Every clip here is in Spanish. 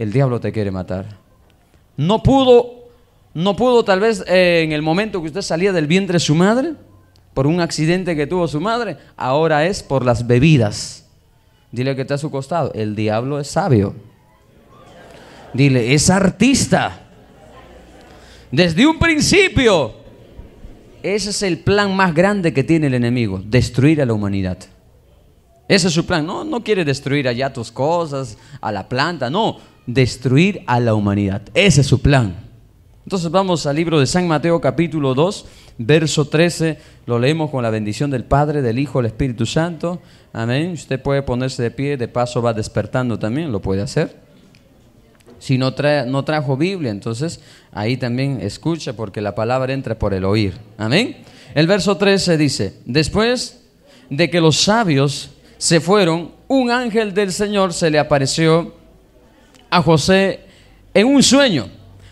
el diablo te quiere matar. No pudo, no pudo tal vez eh, en el momento que usted salía del vientre de su madre, por un accidente que tuvo su madre, ahora es por las bebidas. Dile que está a su costado, el diablo es sabio. Dile, es artista. Desde un principio, ese es el plan más grande que tiene el enemigo, destruir a la humanidad. Ese es su plan. No, no quiere destruir allá tus cosas, a la planta, no destruir a la humanidad. Ese es su plan. Entonces vamos al libro de San Mateo capítulo 2, verso 13. Lo leemos con la bendición del Padre, del Hijo, del Espíritu Santo. Amén. Usted puede ponerse de pie, de paso va despertando también, lo puede hacer. Si no, trae no trajo Biblia, entonces ahí también escucha porque la palabra entra por el oír. Amén. El verso 13 dice, después de que los sabios se fueron, un ángel del Señor se le apareció a José en un sueño,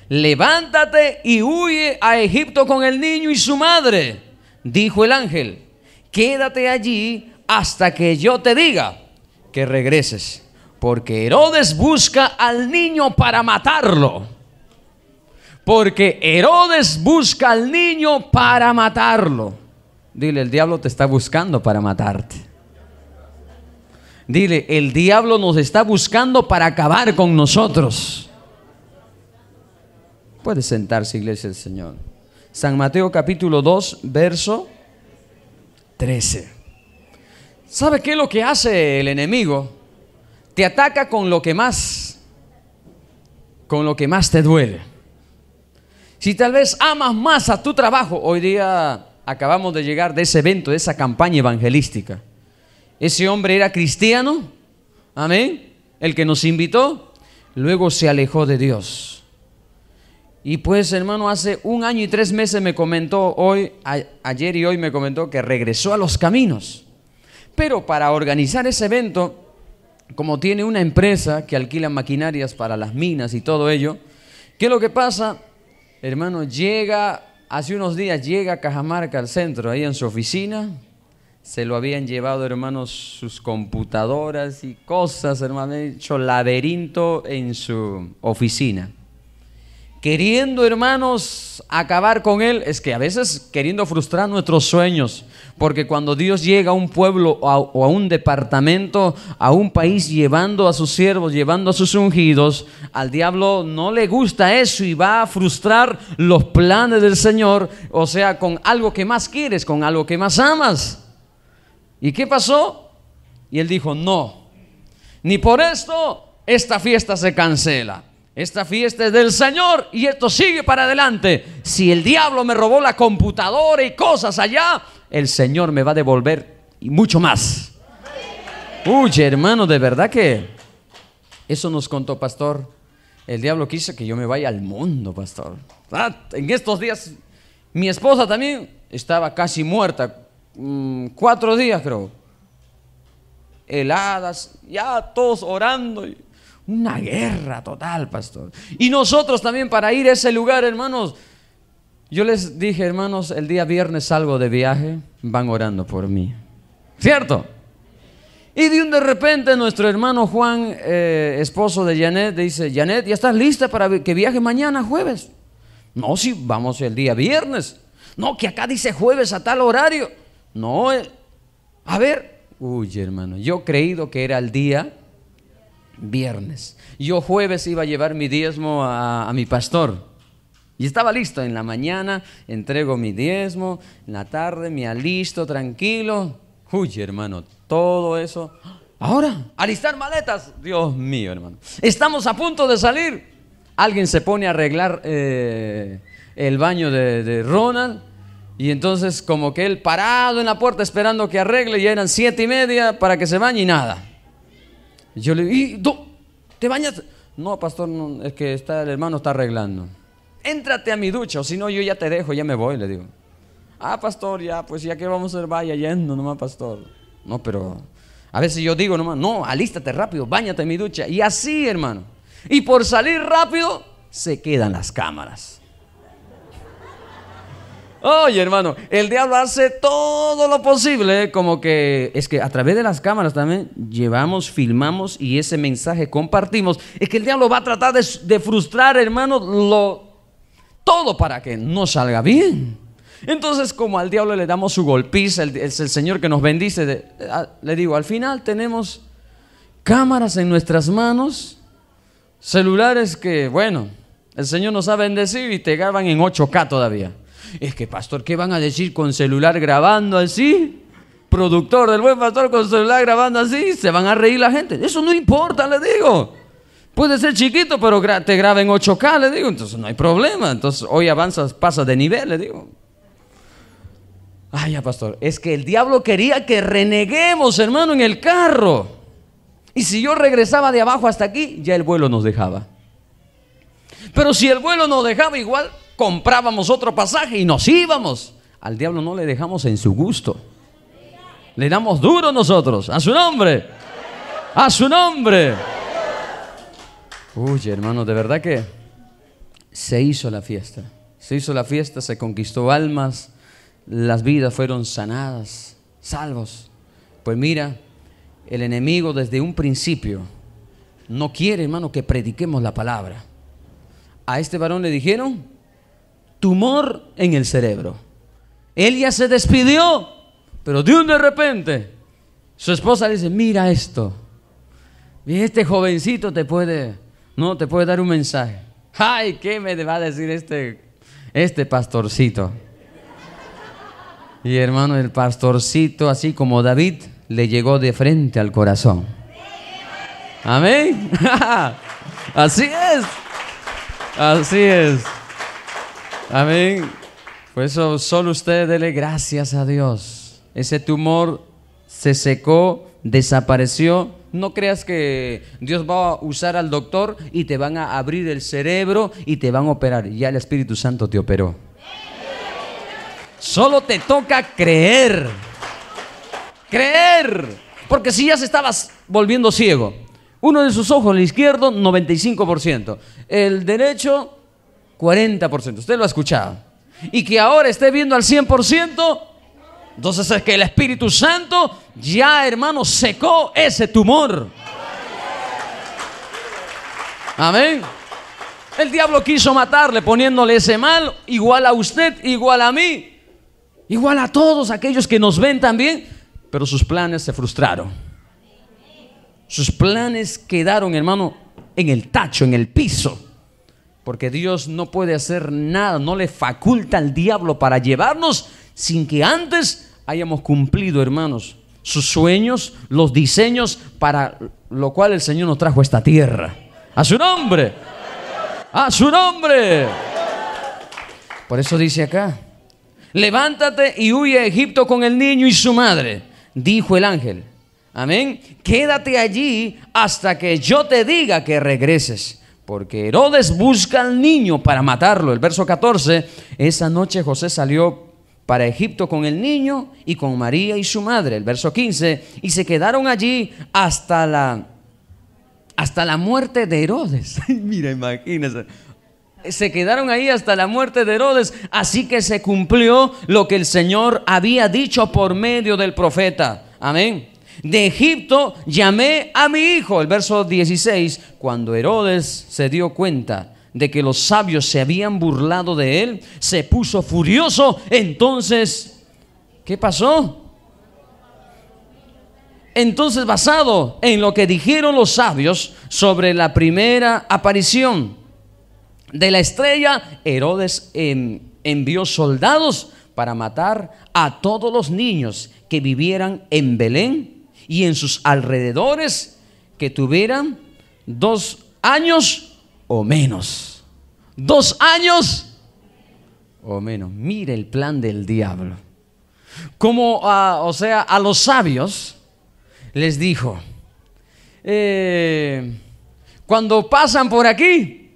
levántate y huye a Egipto con el niño y su madre, dijo el ángel, quédate allí hasta que yo te diga que regreses, porque Herodes busca al niño para matarlo. Porque Herodes busca al niño para matarlo. Dile, el diablo te está buscando para matarte. Dile, el diablo nos está buscando para acabar con nosotros. Puede sentarse, iglesia del Señor. San Mateo capítulo 2, verso 13. ¿Sabe qué es lo que hace el enemigo? Te ataca con lo que más, con lo que más te duele. Si tal vez amas más a tu trabajo, hoy día acabamos de llegar de ese evento, de esa campaña evangelística. Ese hombre era cristiano, amén, el que nos invitó, luego se alejó de Dios. Y pues hermano, hace un año y tres meses me comentó hoy, ayer y hoy me comentó que regresó a los caminos. Pero para organizar ese evento, como tiene una empresa que alquila maquinarias para las minas y todo ello, ¿qué es lo que pasa? Hermano, llega, hace unos días llega a Cajamarca al centro, ahí en su oficina, se lo habían llevado, hermanos, sus computadoras y cosas, Hermanos, hecho laberinto en su oficina. Queriendo, hermanos, acabar con él, es que a veces queriendo frustrar nuestros sueños, porque cuando Dios llega a un pueblo o a un departamento, a un país, llevando a sus siervos, llevando a sus ungidos, al diablo no le gusta eso y va a frustrar los planes del Señor, o sea, con algo que más quieres, con algo que más amas. ¿Y qué pasó? Y él dijo, no, ni por esto esta fiesta se cancela. Esta fiesta es del Señor y esto sigue para adelante. Si el diablo me robó la computadora y cosas allá, el Señor me va a devolver y mucho más. Uy, hermano, de verdad que eso nos contó pastor. El diablo quiso que yo me vaya al mundo, pastor. Ah, en estos días mi esposa también estaba casi muerta Mm, cuatro días, creo. Heladas, ya todos orando. Una guerra total, pastor. Y nosotros también para ir a ese lugar, hermanos. Yo les dije, hermanos, el día viernes salgo de viaje, van orando por mí. ¿Cierto? Y de un de repente nuestro hermano Juan, eh, esposo de Janet, dice, Janet, ¿ya estás lista para que viaje mañana jueves? No, si vamos el día viernes. No, que acá dice jueves a tal horario. No, eh, a ver, uy hermano, yo creído que era el día viernes. Yo jueves iba a llevar mi diezmo a, mi pastor. Y estaba listo, en la mañana entrego mi diezmo, en la tarde me alisto tranquilo. Uy hermano, todo eso. Ahora, alistar maletas. Dios mío hermano. Estamos a punto de salir. Alguien se pone a arreglar eh, el baño de Ronald y entonces como que él parado en la puerta esperando que arregle, ya eran siete y media para que se bañe y nada. Yo le digo, ¿Te bañas? No, pastor, es que está, el hermano está arreglando. Éntrate a mi ducha, o si no, yo ya te dejo, ya me voy, le digo. Ah, pastor, ya, pues ya que vamos a ir vaya yendo nomás, pastor. No, pero a veces yo digo nomás, no, alístate rápido, bañate en mi ducha. Y así, hermano. Y por salir rápido, se quedan las cámaras. Oye, hermano, el diablo hace todo lo posible, como que es que a través de las cámaras también llevamos, filmamos y ese mensaje compartimos. Es que el diablo va a tratar de, frustrar, hermano, lo, todo para que no salga bien. Entonces, como al diablo le damos su golpiza, el, es el Señor que nos bendice, le digo, al final tenemos cámaras en nuestras manos, celulares que, bueno, el Señor nos ha bendecido y te graban en 8K todavía. Es que, pastor, ¿qué van a decir con celular grabando así? Productor del buen pastor con celular grabando así, se van a reír la gente. Eso no importa, le digo. Puede ser chiquito, pero te graba en 8K, le digo. Entonces no hay problema. Entonces hoy avanzas, pasas de nivel, le digo. Ay, ya, pastor. Es que el diablo quería que reneguemos, hermano, en el carro. Y si yo regresaba de abajo hasta aquí, ya el vuelo nos dejaba. Pero si el vuelo nos dejaba igual, comprábamos otro pasaje y nos íbamos. Al diablo no le dejamos en su gusto. Le damos duro nosotros. A su nombre. A su nombre. Uy, hermano, de verdad que se hizo la fiesta. Se hizo la fiesta, se conquistó almas, las vidas fueron sanadas, salvos. Pues mira, el enemigo desde un principio no quiere, hermano, que prediquemos la palabra. A este varón le dijeron, tumor en el cerebro. Ella se despidió, pero de un de repente su esposa dice, mira esto. este jovencito te puede, no, te puede dar un mensaje. Ay, ¿qué me va a decir este, este pastorcito? Y hermano, el pastorcito, así como David, le llegó de frente al corazón. Amén. así es. Así es. Amén. Por eso solo usted dele gracias a Dios. Ese tumor se secó, desapareció. No creas que Dios va a usar al doctor y te van a abrir el cerebro y te van a operar. Ya el Espíritu Santo te operó. Solo te toca creer. Creer. Porque si ya se estabas volviendo ciego, uno de sus ojos, el izquierdo, 95%. El derecho, 40%. Usted lo ha escuchado. Y que ahora esté viendo al 100%, entonces es que el Espíritu Santo ya, hermano, secó ese tumor. Amén. El diablo quiso matarle poniéndole ese mal, igual a usted, igual a mí, igual a todos aquellos que nos ven también, pero sus planes se frustraron. Sus planes quedaron, hermano, en el tacho, en el piso. Porque Dios no puede hacer nada, no le faculta al diablo para llevarnos sin que antes hayamos cumplido, hermanos, sus sueños, los diseños para lo cual el Señor nos trajo a esta tierra. A su nombre. A su nombre. Por eso dice acá, levántate y huye a Egipto con el niño y su madre, dijo el ángel. Amén. Quédate allí hasta que yo te diga que regreses porque Herodes busca al niño para matarlo. El verso 14, esa noche José salió para Egipto con el niño y con María y su madre. El verso 15, y se quedaron allí hasta la, hasta la muerte de Herodes. Mira, imagínense. Se quedaron ahí hasta la muerte de Herodes, así que se cumplió lo que el Señor había dicho por medio del profeta. Amén de Egipto llamé a mi hijo. El verso 16, cuando Herodes se dio cuenta de que los sabios se habían burlado de él, se puso furioso. Entonces, ¿qué pasó? Entonces, basado en lo que dijeron los sabios sobre la primera aparición de la estrella, Herodes em, envió soldados para matar a todos los niños que vivieran en Belén y en sus alrededores que tuvieran dos años o menos. Dos años o menos. Mire el plan del diablo. Como, ah, o sea, a los sabios les dijo, eh, cuando pasan por aquí,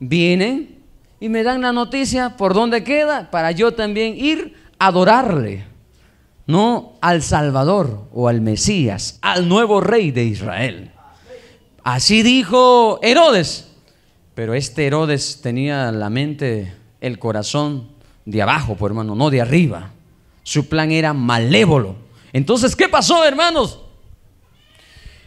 vienen y me dan la noticia por dónde queda para yo también ir a adorarle no al Salvador o al Mesías, al nuevo rey de Israel. Así dijo Herodes, pero este Herodes tenía la mente, el corazón de abajo, por hermano, no de arriba. Su plan era malévolo. Entonces, ¿qué pasó, hermanos?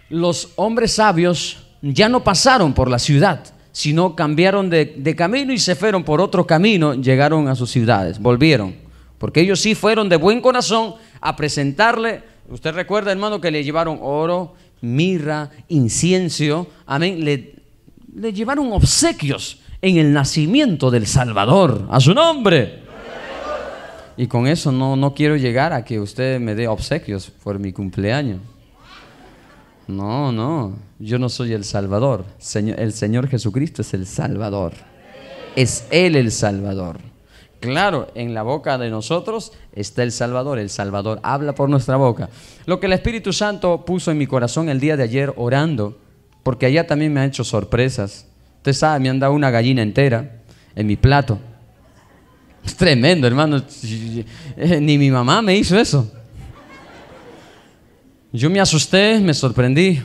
Los hombres sabios ya no pasaron por la ciudad, sino cambiaron de camino y se fueron por otro camino, llegaron a sus ciudades, volvieron porque ellos sí fueron de buen corazón a presentarle, usted recuerda hermano que le llevaron oro, mirra, incienso, amén, le, le llevaron obsequios en el nacimiento del Salvador, a su nombre. Y con eso no, no quiero llegar a que usted me dé obsequios por mi cumpleaños. No, no, yo no soy el Salvador. el Señor Jesucristo es el Salvador. Es Él el Salvador. Claro, en la boca de nosotros está el Salvador. El Salvador habla por nuestra boca. Lo que el Espíritu Santo puso en mi corazón el día de ayer orando, porque allá también me ha hecho sorpresas. Usted sabe, me han dado una gallina entera en mi plato. Es tremendo, hermano. Eh, ni mi mamá me hizo eso. Yo me asusté, me sorprendí.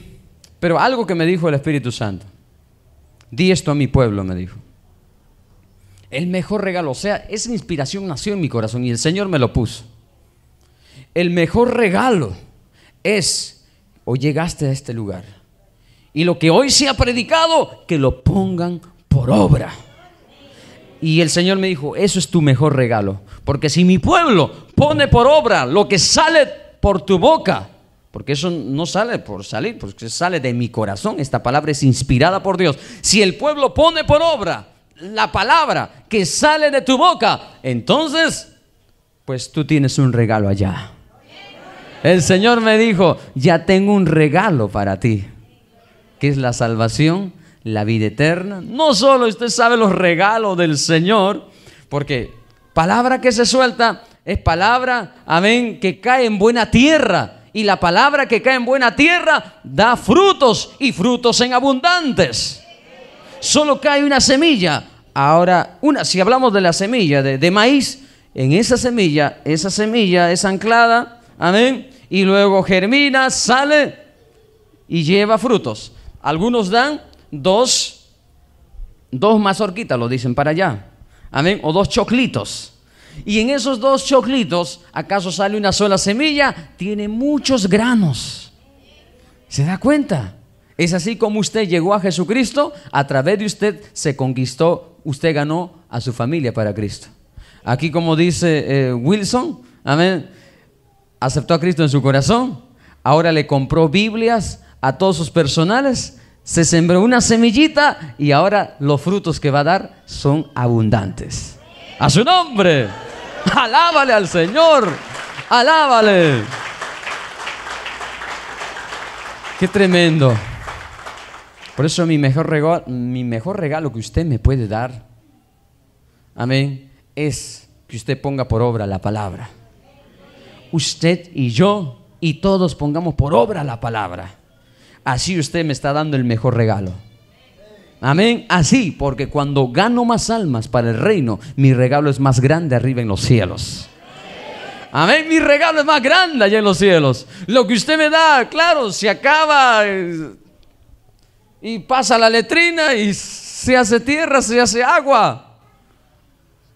Pero algo que me dijo el Espíritu Santo. Di esto a mi pueblo, me dijo. El mejor regalo, o sea, esa inspiración nació en mi corazón y el Señor me lo puso. El mejor regalo es, hoy llegaste a este lugar y lo que hoy se ha predicado, que lo pongan por obra. Y el Señor me dijo, eso es tu mejor regalo, porque si mi pueblo pone por obra lo que sale por tu boca, porque eso no sale por salir, porque sale de mi corazón, esta palabra es inspirada por Dios, si el pueblo pone por obra, la palabra que sale de tu boca, entonces, pues tú tienes un regalo allá. El Señor me dijo, ya tengo un regalo para ti, que es la salvación, la vida eterna. No solo usted sabe los regalos del Señor, porque palabra que se suelta es palabra, amén, que cae en buena tierra. Y la palabra que cae en buena tierra da frutos y frutos en abundantes solo cae una semilla. Ahora, una, si hablamos de la semilla de, de maíz, en esa semilla, esa semilla es anclada, amén, y luego germina, sale y lleva frutos. Algunos dan dos, dos mazorquitas, lo dicen para allá, amén, o dos choclitos. Y en esos dos choclitos, ¿acaso sale una sola semilla? Tiene muchos granos. ¿Se da cuenta? Es así como usted llegó a Jesucristo, a través de usted se conquistó, usted ganó a su familia para Cristo. Aquí como dice eh, Wilson, amén, aceptó a Cristo en su corazón, ahora le compró Biblias a todos sus personales, se sembró una semillita y ahora los frutos que va a dar son abundantes. A su nombre, alábale al Señor, alábale. Qué tremendo. Por eso mi mejor, regalo, mi mejor regalo que usted me puede dar, amén, es que usted ponga por obra la palabra. Usted y yo y todos pongamos por obra la palabra. Así usted me está dando el mejor regalo. Amén. Así, porque cuando gano más almas para el reino, mi regalo es más grande arriba en los cielos. Amén. Mi regalo es más grande allá en los cielos. Lo que usted me da, claro, se acaba y pasa la letrina y se hace tierra, se hace agua.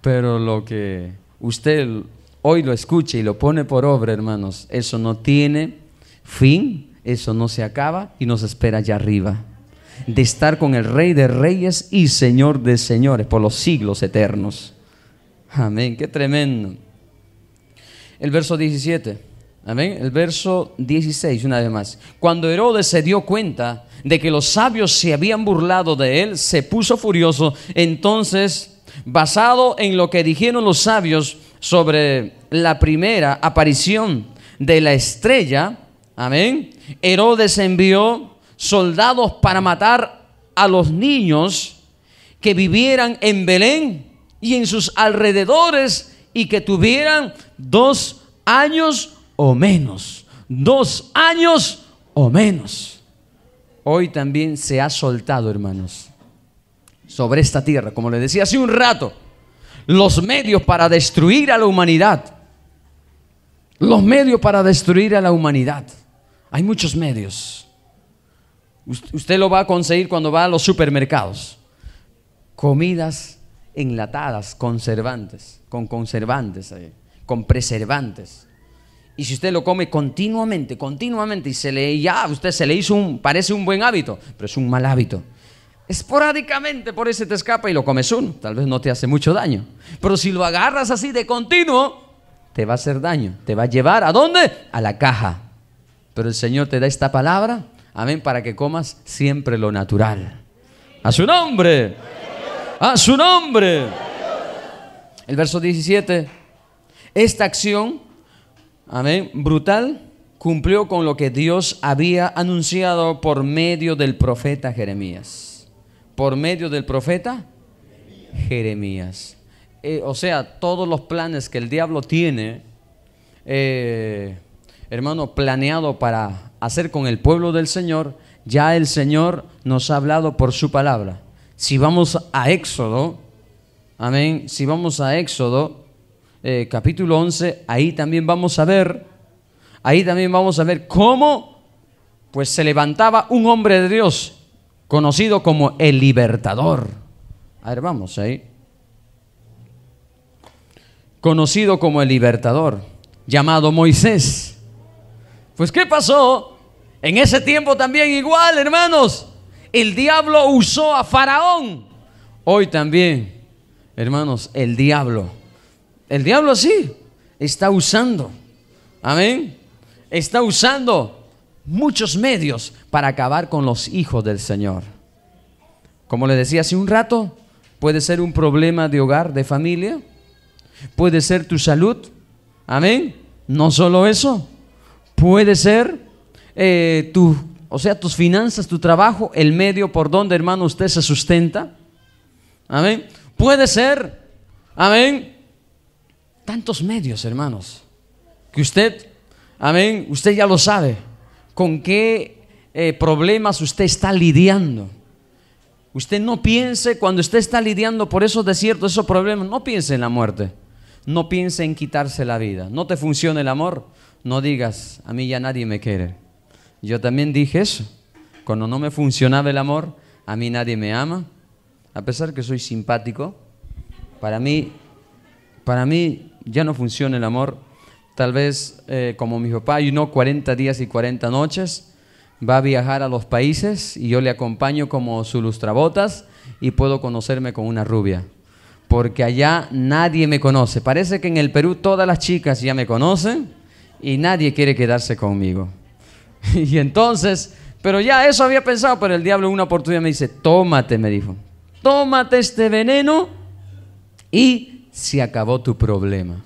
Pero lo que usted hoy lo escucha y lo pone por obra, hermanos, eso no tiene fin, eso no se acaba y nos espera allá arriba. De estar con el Rey de Reyes y Señor de Señores por los siglos eternos. Amén, qué tremendo. El verso 17. Amén. El verso 16, una vez más. Cuando Herodes se dio cuenta de que los sabios se habían burlado de él, se puso furioso. Entonces, basado en lo que dijeron los sabios sobre la primera aparición de la estrella, amén, Herodes envió soldados para matar a los niños que vivieran en Belén y en sus alrededores y que tuvieran dos años o menos. Dos años o menos hoy también se ha soltado, hermanos, sobre esta tierra. Como les decía hace un rato, los medios para destruir a la humanidad. Los medios para destruir a la humanidad. Hay muchos medios. Usted lo va a conseguir cuando va a los supermercados. Comidas enlatadas, conservantes, con conservantes, eh, con preservantes. Y si usted lo come continuamente, continuamente, y se le ya, usted se le hizo un, parece un buen hábito, pero es un mal hábito. Esporádicamente por ese te escapa y lo comes uno, tal vez no te hace mucho daño. Pero si lo agarras así de continuo, te va a hacer daño, te va a llevar a dónde? A la caja. Pero el Señor te da esta palabra, amén, para que comas siempre lo natural. A su nombre. A su nombre. El verso 17. Esta acción amén, brutal, cumplió con lo que Dios había anunciado por medio del profeta Jeremías. Por medio del profeta Jeremías. Eh, o sea, todos los planes que el diablo tiene, eh, hermano, planeado para hacer con el pueblo del Señor, ya el Señor nos ha hablado por su palabra. Si vamos a Éxodo, amén, si vamos a Éxodo, eh, capítulo 11, ahí también vamos a ver, ahí también vamos a ver cómo pues se levantaba un hombre de Dios conocido como el libertador. A ver, vamos ahí. Conocido como el libertador, llamado Moisés. Pues ¿qué pasó? En ese tiempo también igual, hermanos. El diablo usó a Faraón. Hoy también, hermanos, el diablo el diablo sí está usando, amén, está usando muchos medios para acabar con los hijos del Señor. Como le decía hace un rato, puede ser un problema de hogar, de familia, puede ser tu salud, amén. No solo eso, puede ser eh, tu, o sea, tus finanzas, tu trabajo, el medio por donde, hermano, usted se sustenta. Amén. Puede ser, amén, tantos medios, hermanos, que usted, amén, usted ya lo sabe, con qué eh, problemas usted está lidiando. Usted no piense cuando usted está lidiando por esos desiertos, esos problemas, no piense en la muerte, no piense en quitarse la vida, no te funciona el amor, no digas, a mí ya nadie me quiere. Yo también dije eso, cuando no me funcionaba el amor, a mí nadie me ama, a pesar que soy simpático, para mí, para mí ya no funciona el amor, tal vez eh, como mi papá y uno 40 días y 40 noches, va a viajar a los países y yo le acompaño como su lustrabotas y puedo conocerme con una rubia. Porque allá nadie me conoce. Parece que en el Perú todas las chicas ya me conocen y nadie quiere quedarse conmigo. y entonces, pero ya eso había pensado, pero el diablo en una oportunidad me dice, tómate, me dijo, tómate este veneno y se acabó tu problema.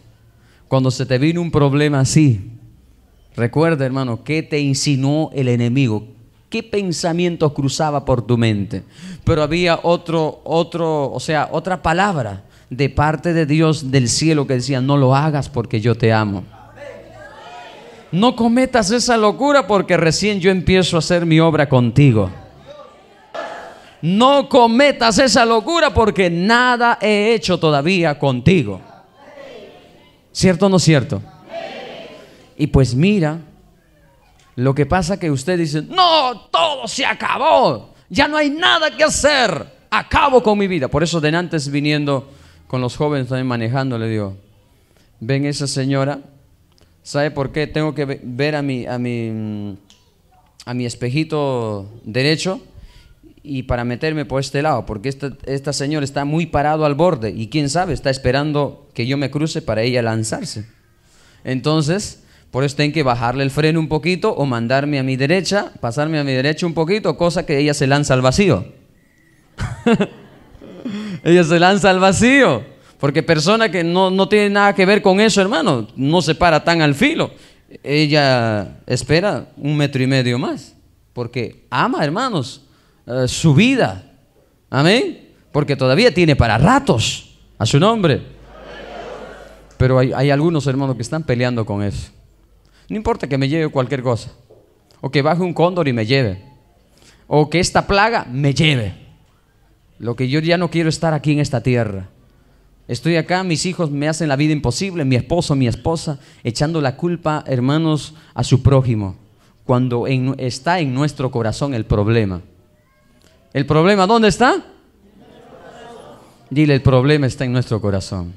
Cuando se te vino un problema así, recuerda hermano, ¿qué te insinuó el enemigo? ¿Qué pensamientos cruzaba por tu mente? Pero había otro, otro, o sea, otra palabra de parte de Dios del cielo que decía, no lo hagas porque yo te amo. No cometas esa locura porque recién yo empiezo a hacer mi obra contigo no cometas esa locura porque nada he hecho todavía contigo. ¿Cierto o no cierto? Y pues mira, lo que pasa que usted dice, no, todo se acabó, ya no hay nada que hacer, acabo con mi vida. Por eso de antes viniendo con los jóvenes también manejando, le digo, ven esa señora, ¿sabe por qué? Tengo que ver a mi, a mi, a mi espejito derecho y para meterme por este lado, porque esta, esta señora está muy parado al borde y quién sabe, está esperando que yo me cruce para ella lanzarse. Entonces, por eso tengo que bajarle el freno un poquito o mandarme a mi derecha, pasarme a mi derecha un poquito, cosa que ella se lanza al vacío. ella se lanza al vacío, porque persona que no, no tiene nada que ver con eso, hermano, no se para tan al filo. Ella espera un metro y medio más, porque ama, hermanos, eh, su vida. Amén. Porque todavía tiene para ratos a su nombre. Pero hay, algunos hermanos que están peleando con eso. No importa que me lleve cualquier cosa. O que baje un cóndor y me lleve. O que esta plaga me lleve. Lo que yo ya no quiero estar aquí en esta tierra. Estoy acá, mis hijos me hacen la vida imposible, mi esposo, mi esposa, echando la culpa, hermanos, a su prójimo, cuando está en nuestro corazón el problema. ¿El problema dónde está? Dile, el problema está en nuestro corazón.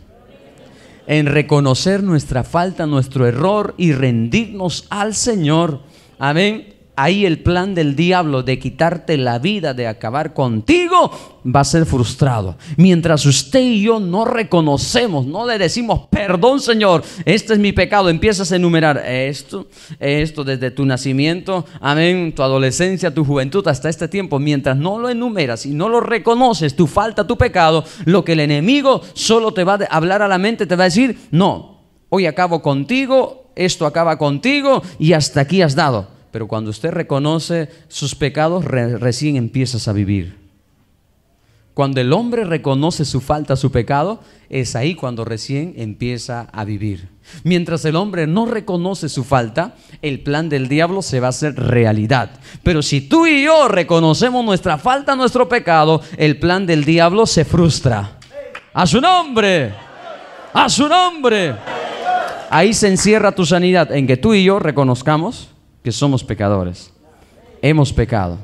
En reconocer nuestra falta, nuestro error y rendirnos al Señor. Amén ahí el plan del diablo de quitarte la vida, de acabar contigo, va a ser frustrado. Mientras usted y yo no reconocemos, no le decimos, perdón Señor, este es mi pecado, empiezas a enumerar esto, esto desde tu nacimiento, amén, tu adolescencia, tu juventud, hasta este tiempo, mientras no lo enumeras y no lo reconoces, tu falta, tu pecado, lo que el enemigo solo te va a hablar a la mente, te va a decir, no, hoy acabo contigo, esto acaba contigo y hasta aquí has dado. Pero cuando usted reconoce sus pecados, recién empiezas a vivir. Cuando el hombre reconoce su falta, su pecado, es ahí cuando recién empieza a vivir. Mientras el hombre no reconoce su falta, el plan del diablo se va a hacer realidad. Pero si tú y yo reconocemos nuestra falta, nuestro pecado, el plan del diablo se frustra. A su nombre. A su nombre. Ahí se encierra tu sanidad en que tú y yo reconozcamos somos pecadores. Hemos pecado.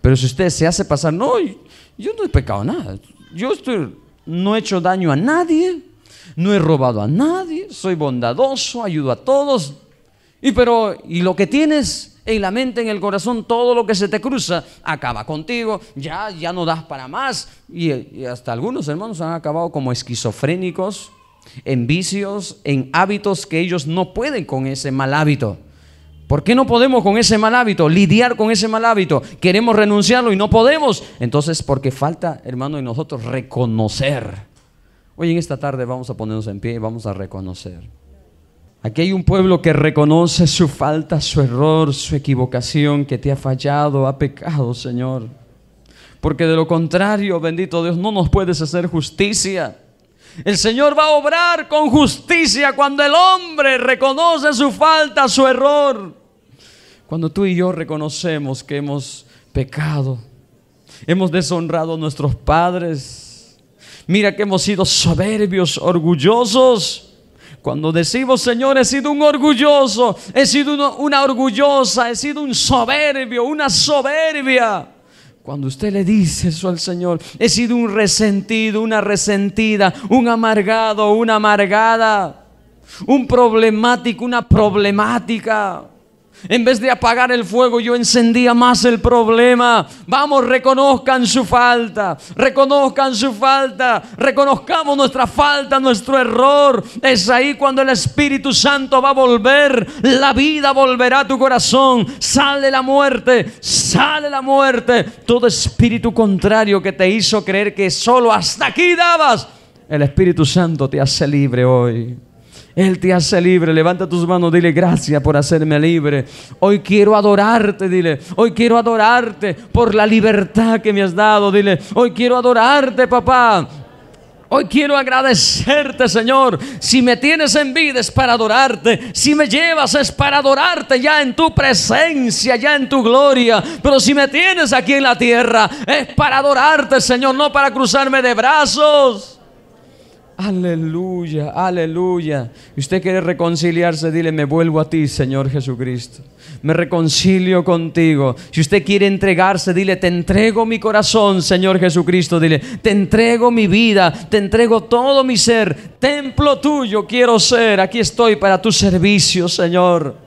Pero si usted se hace pasar, no, yo no he pecado nada. Yo estoy, no he hecho daño a nadie, no he robado a nadie, soy bondadoso, ayudo a todos. Y pero, y lo que tienes en la mente, en el corazón, todo lo que se te cruza, acaba contigo, ya, ya no das para más. y hasta algunos hermanos han acabado como esquizofrénicos, en vicios, en hábitos que ellos no pueden con ese mal hábito. ¿Por qué no podemos con ese mal hábito, lidiar con ese mal hábito? Queremos renunciarlo y no podemos. Entonces, porque falta, hermano, y nosotros reconocer. Hoy en esta tarde vamos a ponernos en pie y vamos a reconocer. Aquí hay un pueblo que reconoce su falta, su error, su equivocación, que te ha fallado, ha pecado, Señor. Porque de lo contrario, bendito Dios, no nos puedes hacer justicia. El Señor va a obrar con justicia cuando el hombre reconoce su falta, su error. Cuando tú y yo reconocemos que hemos pecado, hemos deshonrado a nuestros padres. Mira que hemos sido soberbios, orgullosos. Cuando decimos, Señor, he sido un orgulloso, he sido una orgullosa, he sido un soberbio, una soberbia. Cuando usted le dice eso al Señor, he sido un resentido, una resentida, un amargado, una amargada, un problemático, una problemática. En vez de apagar el fuego, yo encendía más el problema. Vamos, reconozcan su falta, reconozcan su falta, reconozcamos nuestra falta, nuestro error. Es ahí cuando el Espíritu Santo va a volver, la vida volverá a tu corazón. Sale la muerte, sale la muerte. Todo espíritu contrario que te hizo creer que solo hasta aquí dabas, el Espíritu Santo te hace libre hoy. Él te hace libre. Levanta tus manos, dile gracias por hacerme libre. Hoy quiero adorarte, dile. Hoy quiero adorarte por la libertad que me has dado, dile. Hoy quiero adorarte, papá. Hoy quiero agradecerte, Señor. Si me tienes en vida es para adorarte. Si me llevas es para adorarte ya en tu presencia, ya en tu gloria. Pero si me tienes aquí en la tierra es para adorarte, Señor, no para cruzarme de brazos. Aleluya, aleluya. si usted quiere reconciliarse, dile, me vuelvo a ti, Señor Jesucristo. Me reconcilio contigo. Si usted quiere entregarse, dile, te entrego mi corazón, Señor Jesucristo. Dile, te entrego mi vida, te entrego todo mi ser. Templo tuyo quiero ser. Aquí estoy para tu servicio, Señor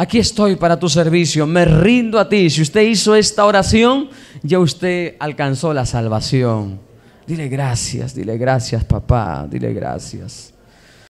aquí estoy para tu servicio, me rindo a ti. Si usted hizo esta oración, ya usted alcanzó la salvación. Dile gracias, dile gracias papá, dile gracias.